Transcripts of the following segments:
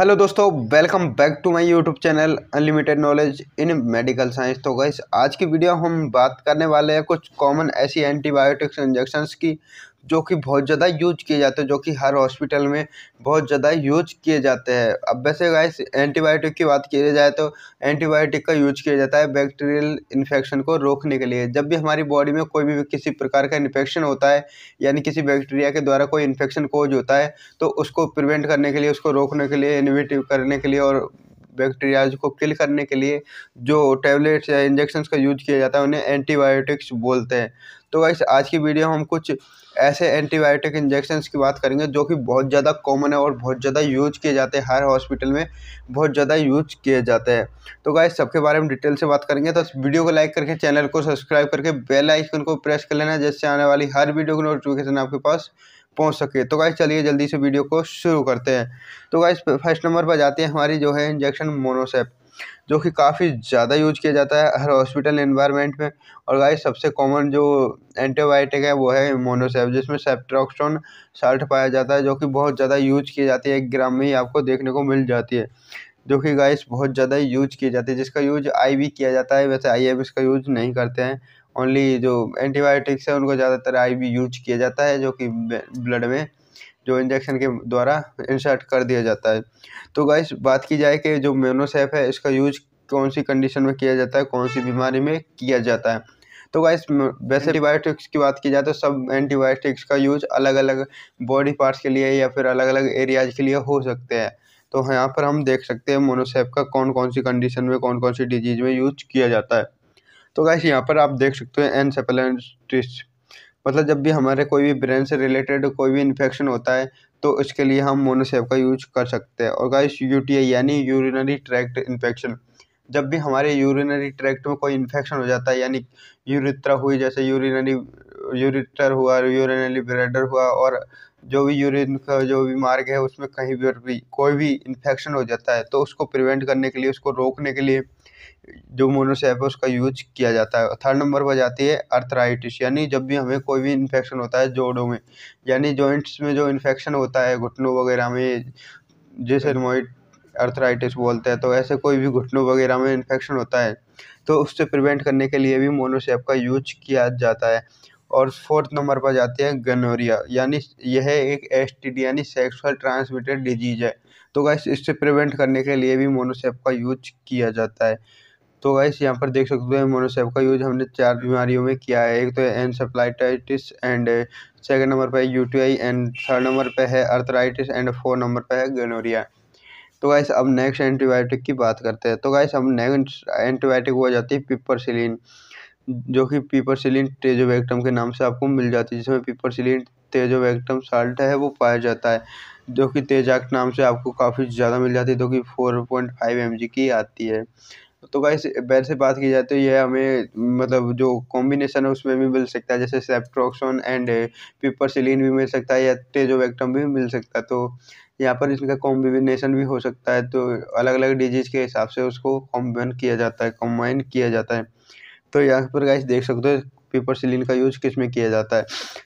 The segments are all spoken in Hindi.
हेलो दोस्तों welcome back to my YouTube channel unlimited knowledge in medical science तो गई आज की वीडियो हम बात करने वाले हैं कुछ कॉमन ऐसी एंटीबायोटिक्स इंजेक्शंस की जो कि बहुत ज़्यादा यूज किए जाते हैं जो कि हर हॉस्पिटल में बहुत ज़्यादा यूज किए जाते हैं अब वैसे गाइस एंटीबायोटिक की बात की जाए तो एंटीबायोटिक का यूज किया जाता है बैक्टीरियल इन्फेक्शन को रोकने के लिए जब भी हमारी बॉडी में कोई भी किसी प्रकार का इन्फेक्शन होता है यानी किसी बैक्टीरिया के द्वारा कोई इन्फेक्शन कोज होता है तो उसको प्रिवेंट करने के लिए उसको रोकने के लिए इनोवेटिव करने के लिए और बैक्टीरियाज को किल करने के लिए जो टैबलेट्स या इंजेक्शन का यूज किया जाता है उन्हें एंटीबायोटिक्स बोलते हैं तो वैसे आज की वीडियो में हम कुछ ऐसे एंटीबायोटिक इंजेक्शन की बात करेंगे जो कि बहुत ज़्यादा कॉमन है और बहुत ज़्यादा यूज किए जाते हैं हर हॉस्पिटल में बहुत ज़्यादा यूज किए जाते हैं तो गाइस सबके बारे में डिटेल से बात करेंगे तो वीडियो को लाइक करके चैनल को सब्सक्राइब करके बेल आइकन को प्रेस कर लेना जिससे आने वाली हर वीडियो की नोटिफिकेशन आपके पास पहुंच सके तो गाइस चलिए जल्दी से वीडियो को शुरू करते हैं तो गाइस फर्स्ट नंबर पर जाती है हमारी जो है इंजेक्शन मोनोसेप जो कि काफ़ी ज़्यादा यूज किया जाता है हर हॉस्पिटल इन्वायरमेंट में और गाइस सबसे कॉमन जो एंटीबायोटिक है वो है मोनोसेप जिसमें सेप्ट्रॉक्सोन साल्ट पाया जाता है जो कि बहुत ज़्यादा यूज की जाती है एक ग्राम में ही आपको देखने को मिल जाती है जो कि गाइस बहुत ज़्यादा यूज की जाती है जिसका यूज आई किया जाता है वैसे आई इसका यूज नहीं करते हैं ओनली जो एंटीबायोटिक्स है उनको ज़्यादातर आईवी यूज किया जाता है जो कि ब्लड में जो इंजेक्शन के द्वारा इंसर्ट कर दिया जाता है तो गाइस बात की जाए कि जो मेनोसेफ है इसका यूज कौन सी कंडीशन में किया जाता है कौन सी बीमारी में किया जाता है तो गाइस वैसे एंटीबायोटिक्स की बात की जाए तो सब एंटीबायोटिक्स का यूज अलग अलग बॉडी पार्ट्स के लिए या फिर अलग अलग एरियाज के लिए हो सकते हैं तो यहाँ पर हम देख सकते हैं मोनोसेप का कौन कौन सी कंडीशन में कौन कौन सी डिजीज़ में यूज किया जाता है तो गैस यहाँ पर आप देख सकते हो एनसेपलेंटिस मतलब जब भी हमारे कोई भी ब्रेन से रिलेटेड कोई भी इन्फेक्शन होता है तो इसके लिए हम मोनोसेप का यूज कर सकते हैं और गाइस यू यानी यूरिनरी ट्रैक्ट इन्फेक्शन जब भी हमारे यूरिनरी ट्रैक्ट में कोई इन्फेक्शन हो जाता है यानी यूरित्रा हुई जैसे यूरिनरी यूरिटर हुआ यूरिनरी ब्रेडर हुआ और जो भी यूरिन का जो भी मार्ग है उसमें कहीं भी कोई भी इन्फेक्शन हो जाता है तो उसको प्रिवेंट करने के लिए उसको रोकने के लिए जो मोनोसैप है उसका यूज किया जाता है थर्ड नंबर पर जाती है अर्थराइटिस यानी जब भी हमें कोई भी इन्फेक्शन होता है जोड़ों में यानी जॉइंट्स में जो इन्फेक्शन होता है घुटनों वगैरह में जैसे रिमोइड अर्थराइटिस बोलते हैं तो ऐसे कोई भी घुटनों वगैरह में इन्फेक्शन होता है तो उससे प्रिवेंट करने के लिए भी मोनोसेप का यूज किया जाता है और फोर्थ नंबर पर जाते हैं गनोरिया यानी यह एक एस यानी सेक्सुअल ट्रांसमिटेड डिजीज है तो गैस इससे प्रिवेंट करने के लिए भी मोनोसेप का यूज किया जाता है तो गाइस यहाँ पर देख सकते हैं मोनोसेप oh का यूज़ हमने चार बीमारियों में किया है एक तो एनसेप्लाइटाइटिस एंड सेकंड नंबर पर यूटीआई एंड थर्ड नंबर पर है अर्थराइटिस एंड फोर नंबर पर है गनोरिया तो गाइस अब नेक्स्ट एंटीबायोटिक की बात करते हैं तो गाइस अब नेक्स्ट एंटीबायोटिक हो जाती है पिपरसिलिन जो कि पिपरसिलिन टेजोवेक्टम के नाम से आपको मिल जाती है जिसमें पिपरसिलिन तेजोवेक्टम साल्ट है वो पाया जाता है जो कि तेजाक नाम से आपको काफ़ी ज़्यादा मिल जाती है जो कि फोर पॉइंट फाइव एम की आती है तो गाइस बैर से बात की जाए तो यह हमें मतलब जो कॉम्बिनेशन है उसमें भी मिल सकता है जैसे सेप्ट्रोक्सोन एंड पिपरसिलीन भी मिल सकता है या तेजोवेक्टम भी मिल सकता है तो यहाँ पर इसका कॉम्बिनेशन भी हो सकता है तो अलग अलग डिजीज़ के हिसाब से उसको कॉम्बाइन किया जाता है कॉम्बाइन किया जाता है तो यहाँ पर गाइस देख सकते हो सिलिन का यूज़ किस में किया जाता है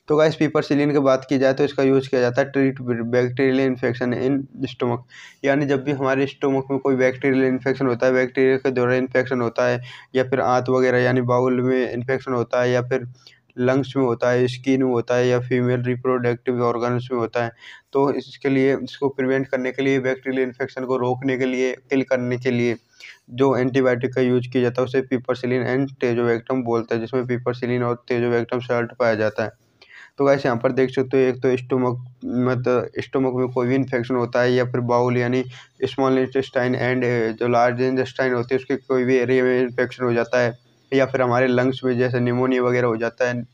तो गाइस सिलिन की बात की जाए तो इसका यूज़ किया जाता है treat bacterial infection in stomach यानी जब भी हमारे स्टोमक में कोई बैक्टीरियल इन्फेक्शन होता है बैक्टीरिया के द्वारा इन्फेक्शन होता है या फिर आँत वगैरह यानी बाउल में इन्फेक्शन होता है या फिर लंग्स में होता है स्किन में होता है या फीमेल रिप्रोडक्टिव ऑर्गन्स में होता है तो इसके लिए इसको प्रिवेंट करने के लिए बैक्टीरियल इन्फेक्शन को रोकने के लिए किल करने के लिए जो एंटीबायोटिक का यूज किया जाता है उसे पीपरसिलिन एंड टेजोवेक्टम बोलते हैं जिसमें पीपरसिलिन और टेजोवेक्टम सल्ट पाया जाता है तो वैसे यहाँ पर देख सकते हो एक तो स्टोमक मतलब स्टोमक में कोई भी इन्फेक्शन होता है या फिर बाउल यानी स्मॉल इंटेस्टाइन एंड जो लार्ज इंटेस्टाइन होती है उसके कोई भी एरिया में इन्फेक्शन हो जाता है या फिर हमारे लंग्स में जैसे निमोनिया वगैरह हो जाता है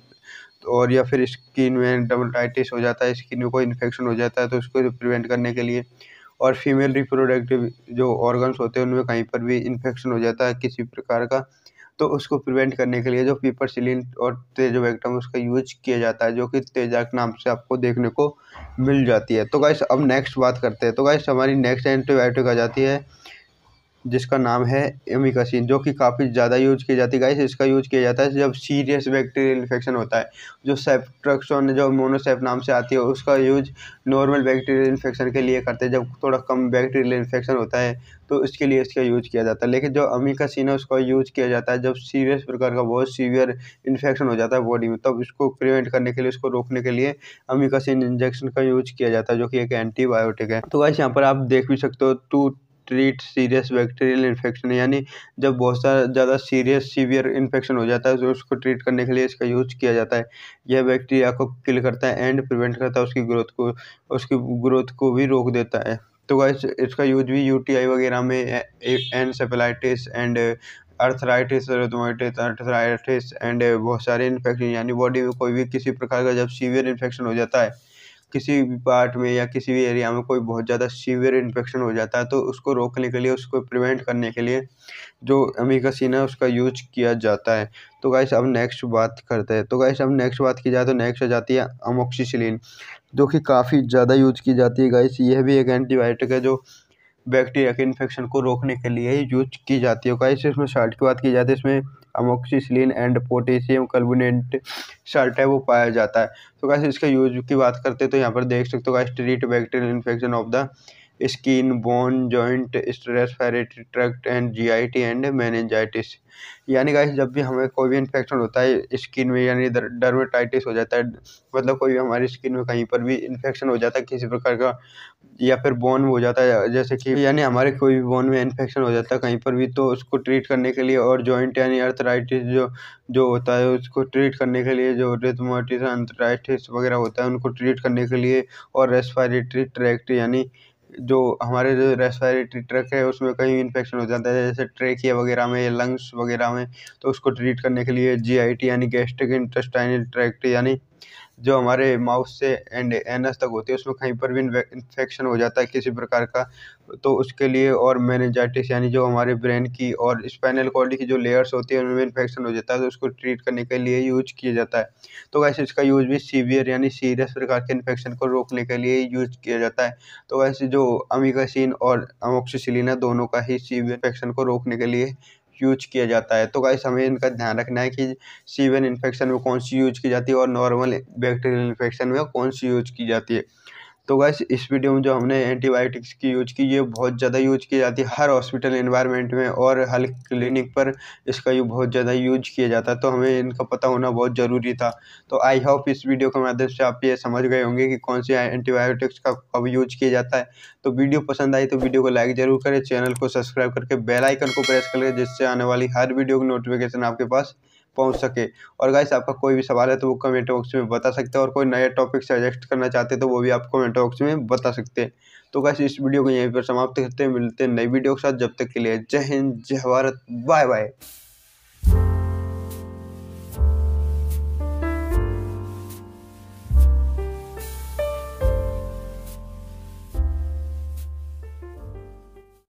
और या फिर स्किन में डर्माटाइटिस हो जाता है स्किन में कोई इन्फेक्शन हो जाता है तो उसको प्रिवेंट करने के लिए और फीमेल रिप्रोडक्टिव जो ऑर्गन्स होते हैं उनमें कहीं पर भी इन्फेक्शन हो जाता है किसी प्रकार का तो उसको प्रिवेंट करने के लिए जो पीपर सिलिन और वैक्टम उसका यूज किया जाता है जो कि तेजाक नाम से आपको देखने को मिल जाती है तो गाइस अब नेक्स्ट बात करते हैं तो गाइस हमारी नेक्स्ट एंटीबायोटिक आ जाती है जिसका नाम है एमिकासिन जो कि काफ़ी ज़्यादा यूज़ की जाती है गाइस इसका यूज़ किया जाता है जब सीरियस बैक्टीरियल इन्फेक्शन होता है जो सेप्ट्रक्सोन जो मोनोसेप नाम से आती है उसका यूज नॉर्मल बैक्टीरियल इन्फेक्शन के लिए करते हैं जब थोड़ा कम बैक्टीरियल इन्फेक्शन होता है तो इसके लिए इसका यूज किया जाता है लेकिन जो अमीकासिन है उसका यूज किया जाता है जब सीरियस प्रकार का बहुत सीवियर इन्फेक्शन हो जाता है बॉडी में तब इसको प्रिवेंट करने के लिए उसको रोकने के लिए अमीकासिन इंजेक्शन का यूज किया जाता है जो कि एक एंटीबायोटिक है तो वैसे यहाँ पर आप देख भी सकते हो to treat serious bacterial infection यानी जब बहुत सारा ज़्यादा सीरियस सीवियर इन्फेक्शन हो जाता है तो उसको ट्रीट करने के लिए इसका यूज किया जाता है यह बैक्टीरिया को किल करता है एंड प्रिवेंट करता है उसकी ग्रोथ को उसकी ग्रोथ को भी रोक देता है तो वह इसका यूज भी यू वगैरह में encephalitis and arthritis arthritis and बहुत सारे इन्फेक्शन यानी बॉडी में कोई भी किसी प्रकार का जब सीवियर इन्फेक्शन हो जाता है किसी भी पार्ट में या किसी भी एरिया में कोई बहुत ज़्यादा सीवियर इन्फेक्शन हो जाता है तो उसको रोकने के लिए उसको प्रिवेंट करने के लिए जो अमीकासीन है उसका यूज किया जाता है तो गाइस अब नेक्स्ट बात करते हैं तो गाइस अब नेक्स्ट बात की जाए तो नेक्स्ट आ जाती है अमोक्सीसिलिन जो कि काफ़ी ज़्यादा यूज की जाती है गाइस यह भी एक एंटीबायोटिक है जो बैक्टीरिया के इन्फेक्शन को रोकने के लिए ही यूज की जाती है कैसे इसमें साल्ट की बात की जाती है इसमें अमोक्सीन एंड पोटेशियम कार्बोनेट साल्ट है वो पाया जाता है तो कैसे इसका यूज की बात करते हैं तो यहाँ पर देख सकते हो street treat bacterial infection of the skin bone joint stress tract and GIT and meningitis यानी गाइस जब भी हमें कोई भी इन्फेक्शन होता है स्किन में यानी डर्मेटाइटिस हो जाता है मतलब कोई भी हमारी स्किन में कहीं पर भी इन्फेक्शन हो जाता है किसी प्रकार का या फिर बोन में हो जाता है जैसे कि यानी हमारे कोई भी बोन में इन्फेक्शन हो जाता है कहीं पर भी तो उसको ट्रीट करने के लिए और जॉइंट यानी अर्थराइटिस जो जो होता है उसको ट्रीट करने के लिए जो रेथमोटिस अर्थराइटिस वगैरह होता है उनको ट्रीट करने के लिए और रेस्पायरेटरी ट्रैक्ट यानी जो हमारे जो रेस्पायरेटरी ट्रैक है उसमें कहीं इन्फेक्शन हो जाता है जैसे ट्रेकिया वगैरह में लंग्स वगैरह में तो उसको ट्रीट करने के लिए जी आई टी यानी गैस्ट्रिक इंटेस्टाइनल ट्रैक्ट यानी जो हमारे माउथ से एंड एनस तक होती है उसमें कहीं पर भी इन्फेक्शन हो जाता है किसी प्रकार का तो उसके लिए और मैनेजाइटिस यानी जो हमारे ब्रेन की और स्पाइनल कॉर्ड की जो लेयर्स होती है उनमें इन्फेक्शन हो जाता है तो उसको ट्रीट करने के लिए यूज किया जाता है तो वैसे इसका यूज भी सीवियर यानी सीरियस प्रकार के इन्फेक्शन को रोकने के लिए यूज किया जाता है तो वैसे जो अमिकासीन और अमोक्सिसिलिना दोनों का ही सीवियर इन्फेक्शन को रोकने के लिए यूज किया जाता है तो गाइस हमें इनका ध्यान रखना है कि सीवन इन्फेक्शन में कौन सी यूज की जाती है और नॉर्मल बैक्टीरियल इन्फेक्शन में कौन सी यूज की जाती है तो गैस इस वीडियो में जो हमने एंटीबायोटिक्स की यूज की ये बहुत ज़्यादा यूज की जाती है हर हॉस्पिटल इन्वायरमेंट में और हर क्लिनिक पर इसका यू बहुत ज़्यादा यूज किया जाता है तो हमें इनका पता होना बहुत ज़रूरी था तो आई होप इस वीडियो के माध्यम से आप ये समझ गए होंगे कि कौन से एंटीबायोटिक्स का कब यूज किया जाता है तो वीडियो पसंद आई तो वीडियो को लाइक ज़रूर करें चैनल को सब्सक्राइब करके बेलाइकन को प्रेस करें जिससे आने वाली हर वीडियो की नोटिफिकेशन आपके पास पहुंच सके और गाइस आपका कोई भी सवाल है तो वो कमेंट बॉक्स में बता सकते हैं और कोई नया टॉपिक सजेस्ट करना चाहते हैं तो वो भी आप कमेंट बॉक्स में बता सकते हैं तो गाइस इस वीडियो को यहीं पर समाप्त करते हैं मिलते हैं नई वीडियो के साथ जब तक के लिए जय हिंद जय भारत बाय बाय